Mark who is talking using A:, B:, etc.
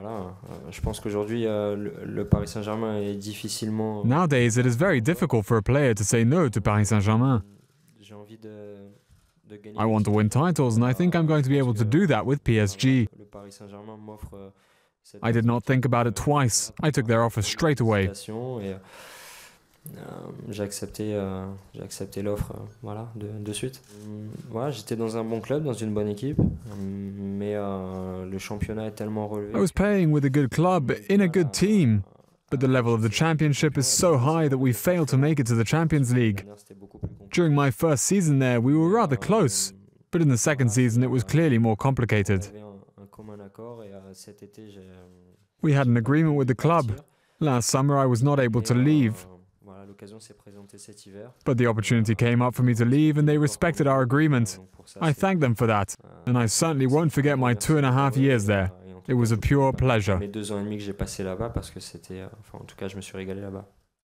A: Voilà. Euh, je pense qu'aujourd'hui, euh, le Paris Saint-Germain est difficilement. Euh, Nowadays,
B: it is very difficult for a player to say no to Paris Saint-Germain.
A: J'ai envie de. gagner. I want to win titles, and I think I'm going to be able to do
B: that with PSG.
A: Le Paris Saint-Germain m'offre. I did not
B: think about it twice. I took their offer straight away.
A: j'ai accepté, j'ai accepté l'offre voilà, de, de suite. Voilà, j'étais dans un bon club, dans une bonne équipe, mais I was
B: playing with a good club in a good team, but the level of the championship is so high that we failed to make it to the Champions League. During my first season there, we were rather close, but in the second season it was clearly more complicated.
C: Euh, euh,
B: we had an agreement with the club. Last summer I was not able to euh, leave, but the opportunity euh, came up for me to leave and they respected our agreement. I thank them for that, and I certainly won't forget my two and a half euh, years there. It was a pure pleasure.